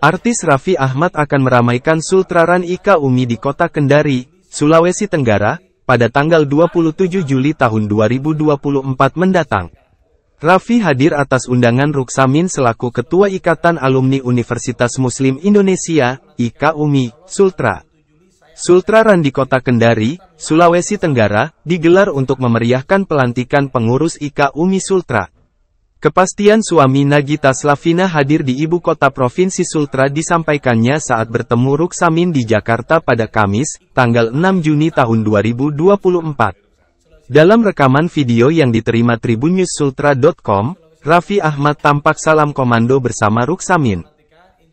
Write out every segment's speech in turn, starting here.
Artis Raffi Ahmad akan meramaikan Sultraran Ika Umi di kota Kendari, Sulawesi Tenggara, pada tanggal 27 Juli tahun 2024 mendatang. Raffi hadir atas undangan Ruksamin selaku Ketua Ikatan Alumni Universitas Muslim Indonesia, Ika Umi, Sultra. Sultraran di kota Kendari, Sulawesi Tenggara, digelar untuk memeriahkan pelantikan pengurus Ika Umi Sultra. Kepastian suami Nagita Slavina hadir di ibu kota Provinsi Sultra disampaikannya saat bertemu Ruksamin di Jakarta pada Kamis, tanggal 6 Juni tahun 2024. Dalam rekaman video yang diterima tribunnewssultra.com, Raffi Ahmad tampak salam komando bersama Ruksamin.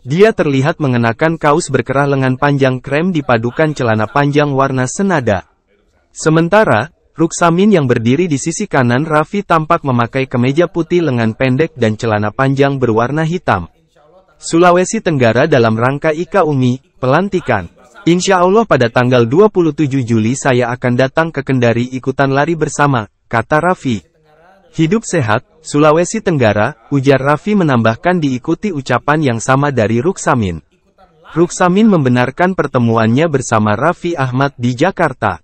Dia terlihat mengenakan kaos berkerah lengan panjang krem dipadukan celana panjang warna senada. Sementara, Ruksamin yang berdiri di sisi kanan Raffi tampak memakai kemeja putih lengan pendek dan celana panjang berwarna hitam. Sulawesi Tenggara dalam rangka Ika Umi, pelantikan. Insya Allah pada tanggal 27 Juli saya akan datang ke Kendari ikutan lari bersama, kata Raffi. Hidup sehat, Sulawesi Tenggara, ujar Raffi menambahkan diikuti ucapan yang sama dari Ruksamin. Ruksamin membenarkan pertemuannya bersama Raffi Ahmad di Jakarta.